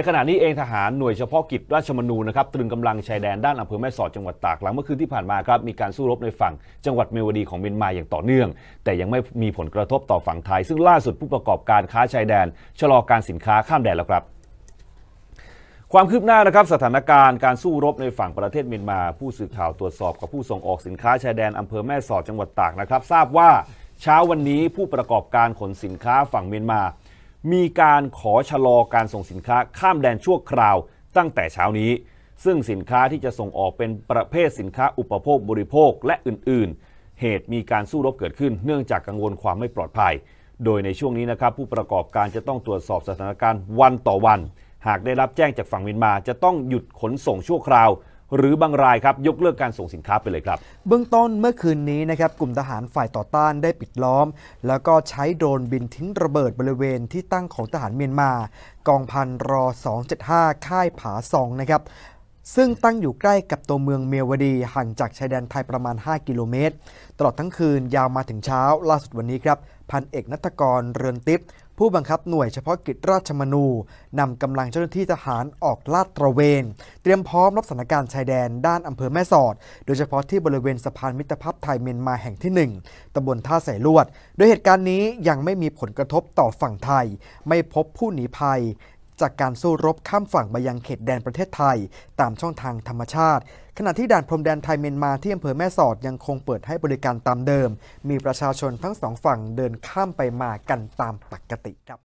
ในขณะนี้เองทหาร หน่วยเฉพาะกิจราชมนูนะครับตรึงกำลังชายแดนด้านอำเภอแม่สอดจังหวัดตาก หลังเมื่อคืนที่ผ่านมาครับมีการสู้รบในฝั่งจังหวัดเมียวดีของเมียนมาอย่างต่อเนื่อง แต่ยังไม่มีผลกระทบต่อฝั่งไทย ซึ่งล่าสุดผู้ประกอบการค้าชายแดน ชะลอการสินค้าข้ามแดนแล้วครับ ความคืบหน้านะครับ สถานการณ์การสู้รบในฝั่งประเทศเมียนมา ผู้สื่อข่าวตรวจสอบกับผู้ส่งออกสินค้าชายแดนอำเภอแม่สอดจังหวัดตากนะครับ ทราบว่าเช้าวันนี้ผู้ประกอบการขนสินค้าฝั่งเมียนมามีการขอชะลอการส่งสินค้าข้ามแดนชั่วคราวตั้งแต่เช้านี้ ซึ่งสินค้าที่จะส่งออกเป็นประเภทสินค้าอุปโภคบริโภคและอื่นๆ เหตุมีการสู้รบเกิดขึ้นเนื่องจากกังวลความไม่ปลอดภัย โดยในช่วงนี้นะครับผู้ประกอบการจะต้องตรวจสอบสถานการณ์วันต่อวัน หากได้รับแจ้งจากฝั่งเมียนมา จะต้องหยุดขนส่งชั่วคราวหรือบางรายครับ ยกเลิกการส่งสินค้าไปเลยครับ เบื้องต้นเมื่อคืนนี้นะครับ กลุ่มทหารฝ่ายต่อต้านได้ปิดล้อม แล้วก็ใช้โดรนบินทิ้งระเบิดบริเวณที่ตั้งของทหารเมียนมากองพันรอ275ค่ายผาซองนะครับซึ่งตั้งอยู่ใกล้กับตัวเมืองเมียวดีห่างจากชายแดนไทยประมาณ 5 กิโลเมตร ตลอดทั้งคืนยาวมาถึงเช้าล่าสุดวันนี้ครับพันเอกนัตกร เรือนติปผู้บังคับหน่วยเฉพาะกิจราชมนูนำกำลังเจ้าหน้าที่ทหารออกลาดตระเวน เตรียมพร้อมรับสถานการณ์ชายแดนด้านอำเภอแม่สอด โดยเฉพาะที่บริเวณสะพานมิตรภาพไทยเมียนมาแห่งที่1ตำบลท่าใส่ลวดโดยเหตุการณ์นี้ยังไม่มีผลกระทบต่อฝั่งไทย ไม่พบผู้หนีภัยจากการสู้รบข้ามฝั่งมายังเขตแดนประเทศไทยตามช่องทางธรรมชาติ ขณะที่ด่านพรมแดนไทยเมียนมาที่อำเภอแม่สอดยังคงเปิดให้บริการตามเดิม มีประชาชนทั้งสองฝั่งเดินข้ามไปมากันตามปกติครับ